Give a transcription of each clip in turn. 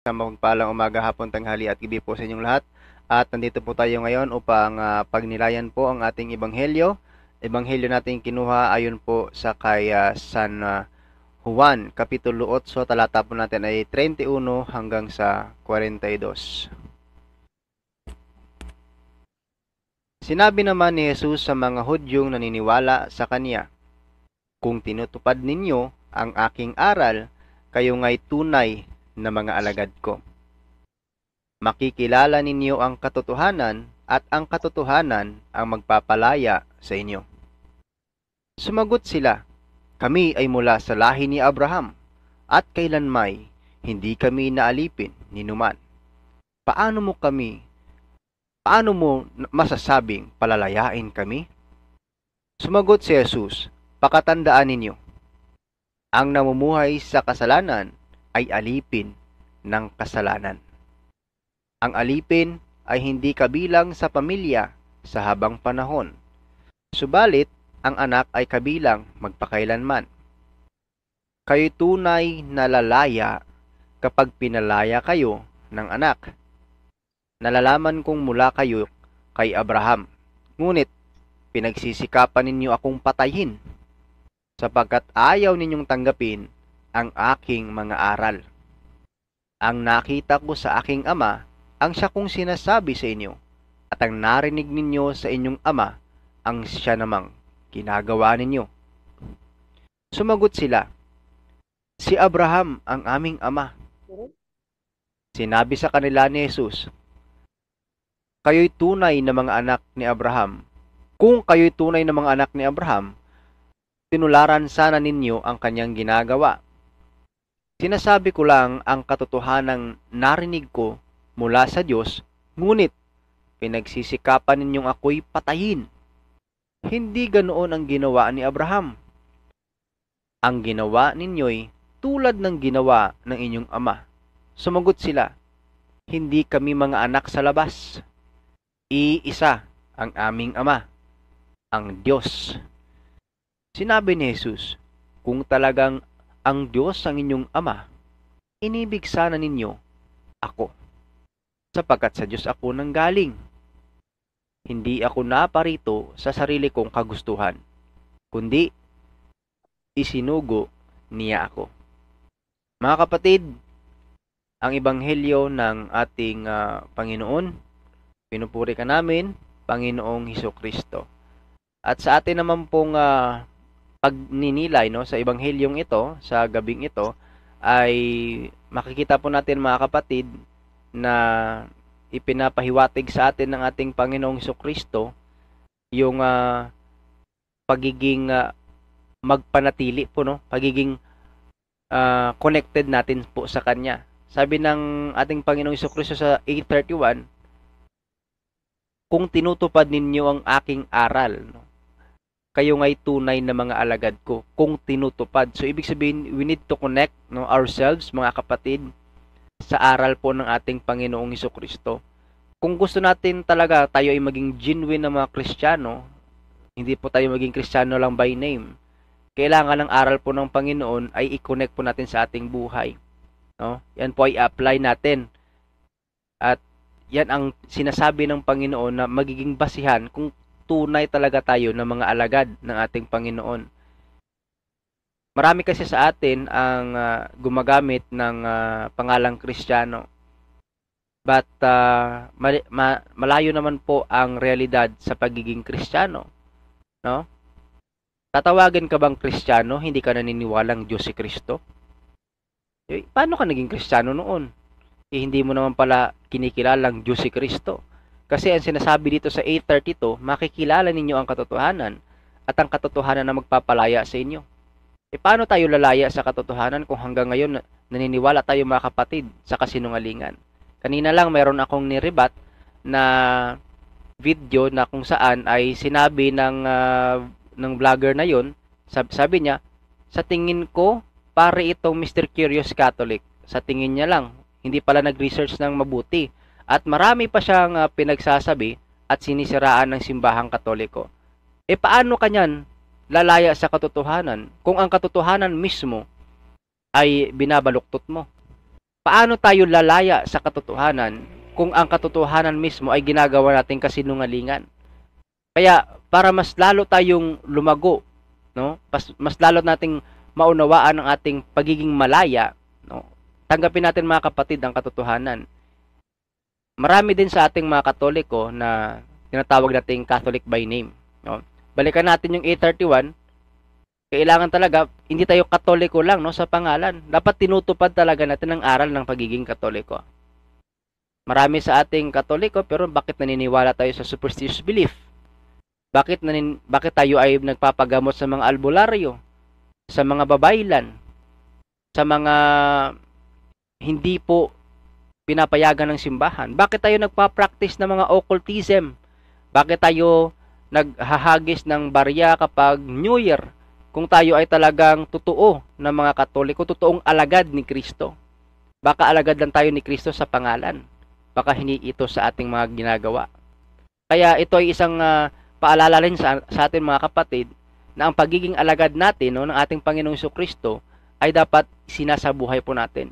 na magpaalang umaga, hapon, tanghali at gabi po sa inyong lahat. At nandito po tayo ngayon upang uh, pagnilayan po ang ating ebanghelyo. Ebanghelyo natin kinuha ayon po sa kay uh, San ah, Juan, Kapitulo 8, talata po natin ay 31 hanggang sa 42. Sinabi naman ni Jesus sa mga Hudyong naniniwala sa Kanya, Kung tinutupad ninyo ang aking aral, kayo nga'y tunay na mga alagad ko. Makikilala ninyo ang katotohanan at ang katotohanan ang magpapalaya sa inyo. Sumagot sila, Kami ay mula sa lahi ni Abraham at kailanmay hindi kami naalipin ni Numan. Paano mo kami, paano mo masasabing palalayain kami? Sumagot si Jesus, pakatandaan ninyo, ang namumuhay sa kasalanan ay alipin ng kasalanan. Ang alipin ay hindi kabilang sa pamilya sa habang panahon. Subalit, ang anak ay kabilang magpakailanman. Kayo tunay na lalaya kapag pinalaya kayo ng anak. Nalalaman kong mula kayo kay Abraham. Ngunit, pinagsisikapan ninyo akong patayin sapagkat ayaw ninyong tanggapin ang aking mga aral. Ang nakita ko sa aking ama ang siya kong sinasabi sa inyo at ang narinig ninyo sa inyong ama ang siya namang ginagawa ninyo. Sumagot sila, Si Abraham ang aming ama. Sinabi sa kanila ni Jesus, Kayo'y tunay na mga anak ni Abraham. Kung kayo'y tunay na mga anak ni Abraham, tinularan sana ninyo ang kanyang ginagawa Sinasabi ko lang ang katotohanang narinig ko mula sa Diyos, ngunit pinagsisikapan ninyong ako'y patayin. Hindi ganoon ang ginawa ni Abraham. Ang ginawa ninyo'y tulad ng ginawa ng inyong ama. Sumagot sila, Hindi kami mga anak sa labas. Iisa ang aming ama, ang Diyos. Sinabi ni Jesus, Kung talagang ang Diyos ang inyong Ama, inibig sana ninyo ako. Sapagkat sa Diyos ako nang galing. Hindi ako naparito sa sarili kong kagustuhan, kundi isinugo niya ako. Mga kapatid, ang ebanghelyo ng ating uh, Panginoon, pinupuri ka namin, Panginoong Hesus Kristo. At sa atin naman pong uh, pagninilay no sa ebanghelyong ito, sa gabing ito ay makikita po natin mga kapatid na ipinapahiwatig sa atin ng ating Panginoong Kristo yung uh, pagiging uh, magpanatili po no, pagiging uh, connected natin po sa kanya. Sabi ng ating Panginoong Kristo sa 831, kung tinutupad ninyo ang aking aral, no? kayo nga'y tunay na mga alagad ko kung tinutupad. So ibig sabihin, we need to connect no ourselves mga kapatid sa aral po ng ating Panginoong Hesus Kristo. Kung gusto natin talaga tayo ay maging genuine na mga Kristiyano, hindi po tayo maging Kristiyano lang by name. Kailangan ng aral po ng Panginoon ay i-connect po natin sa ating buhay. No? Yan po ay apply natin. At yan ang sinasabi ng Panginoon na magiging basihan kung tunay talaga tayo na mga alagad ng ating Panginoon. Marami kasi sa atin ang uh, gumagamit ng uh, pangalang Kristiyano. But uh, ah, ma- ma- malayo naman po ang realidad sa pagiging Kristiyano. No? Tatawagin ka bang Kristiyano, hindi ka naniniwalang Diyos si Kristo? Eh, paano ka naging Kristiyano noon? Eh, hindi mo naman pala kinikilalang Diyos si Kristo. Kasi ang sinasabi dito sa 832, makikilala ninyo ang katotohanan at ang katotohanan na magpapalaya sa inyo. E paano tayo lalaya sa katotohanan kung hanggang ngayon naniniwala tayo mga kapatid sa kasinungalingan? Kanina lang mayroon akong niribat na video na kung saan ay sinabi ng uh, ng vlogger na yon sabi, sabi niya sa tingin ko pare itong Mr. Curious Catholic sa tingin niya lang hindi pala nag-research ng mabuti at marami pa siyang uh, pinagsasabi at sinisiraan ng simbahang katoliko. E paano kanyan lalaya sa katotohanan kung ang katotohanan mismo ay binabaluktot mo? Paano tayo lalaya sa katotohanan kung ang katotohanan mismo ay ginagawa natin kasinungalingan? Kaya para mas lalo tayong lumago, no? Mas, mas lalo nating maunawaan ang ating pagiging malaya, no? Tanggapin natin mga kapatid ang katotohanan marami din sa ating mga Katoliko na tinatawag nating Catholic by name. No? Balikan natin yung 831. Kailangan talaga, hindi tayo Katoliko lang no, sa pangalan. Dapat tinutupad talaga natin ang aral ng pagiging Katoliko. Marami sa ating Katoliko pero bakit naniniwala tayo sa superstitious belief? Bakit, nanin, bakit tayo ay nagpapagamot sa mga albularyo? Sa mga babaylan? Sa mga hindi po pinapayagan ng simbahan? Bakit tayo nagpa-practice ng mga occultism? Bakit tayo naghahagis ng barya kapag New Year? Kung tayo ay talagang totoo ng mga Katoliko, totoong alagad ni Kristo. Baka alagad lang tayo ni Kristo sa pangalan. Baka hindi ito sa ating mga ginagawa. Kaya ito ay isang uh, paalala rin sa, sa ating mga kapatid na ang pagiging alagad natin no, ng ating Panginoong Kristo ay dapat sinasabuhay po natin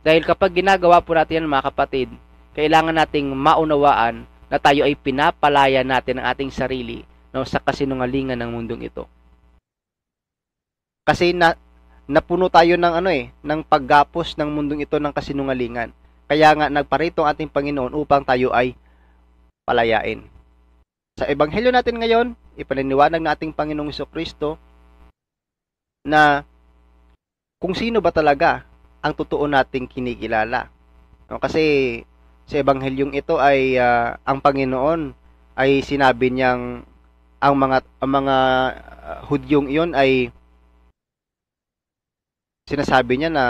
dahil kapag ginagawa po natin yan mga kapatid, kailangan nating maunawaan na tayo ay pinapalaya natin ang ating sarili no, sa kasinungalingan ng mundong ito. Kasi na, napuno tayo ng ano eh, ng paggapos ng mundong ito ng kasinungalingan. Kaya nga nagparito ang ating Panginoon upang tayo ay palayain. Sa ebanghelyo natin ngayon, ipaliniwanag na ating Panginoong Kristo na kung sino ba talaga ang totoo nating kinikilala. No, kasi sa ebanghelyong ito ay uh, ang Panginoon ay sinabi niyang ang mga ang mga ah, hudyong iyon ay sinasabi niya na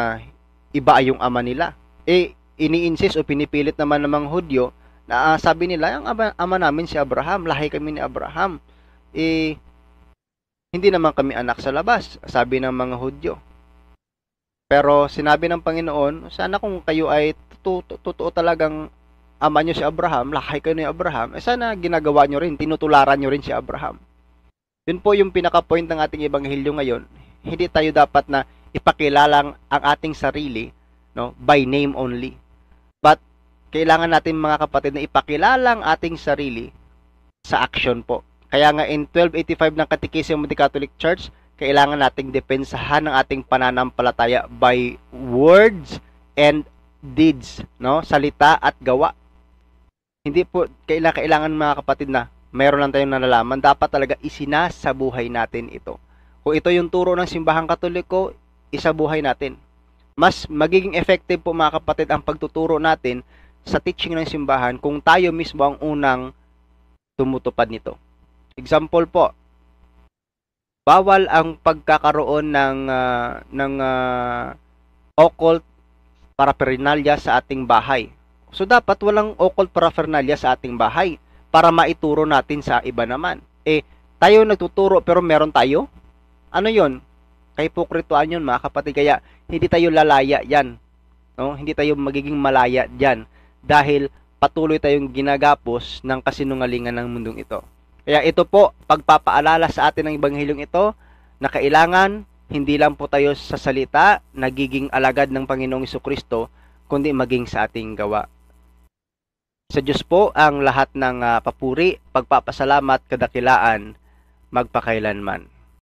iba ay yung ama nila. Eh iniinsist o pinipilit naman ng mga Hudyo na uh, sabi nila ang ama, ama namin si Abraham, lahi kami ni Abraham. Eh hindi naman kami anak sa labas, sabi ng mga Hudyo. Pero sinabi ng Panginoon, sana kung kayo ay totoo, talagang ama nyo si Abraham, lakay kayo ni Abraham, eh sana ginagawa nyo rin, tinutularan nyo rin si Abraham. Yun po yung pinaka-point ng ating ebanghelyo ngayon. Hindi tayo dapat na ipakilalang ang ating sarili no, by name only. But kailangan natin mga kapatid na ipakilalang ating sarili sa action po. Kaya nga in 1285 ng Catechism of Catholic Church, kailangan nating depensahan ang ating pananampalataya by words and deeds, no? Salita at gawa. Hindi po kailangan kailangan mga kapatid na meron lang tayong nalalaman, dapat talaga isinasabuhay natin ito. Kung ito yung turo ng simbahang katoliko, isabuhay natin. Mas magiging effective po mga kapatid ang pagtuturo natin sa teaching ng simbahan kung tayo mismo ang unang tumutupad nito. Example po, bawal ang pagkakaroon ng uh, ng uh, occult paraphernalia sa ating bahay. So dapat walang occult paraphernalia sa ating bahay para maituro natin sa iba naman. Eh tayo nagtuturo pero meron tayo? Ano 'yon? Kaipokrituan 'yon mga kapatid kaya hindi tayo lalaya 'yan. No? Hindi tayo magiging malaya diyan dahil patuloy tayong ginagapos ng kasinungalingan ng mundong ito. Kaya ito po, pagpapaalala sa atin ng Ebanghilyong ito na kailangan hindi lang po tayo sa salita nagiging alagad ng Panginoong Kristo, kundi maging sa ating gawa. Sa Diyos po ang lahat ng uh, papuri, pagpapasalamat, kadakilaan, magpakailanman.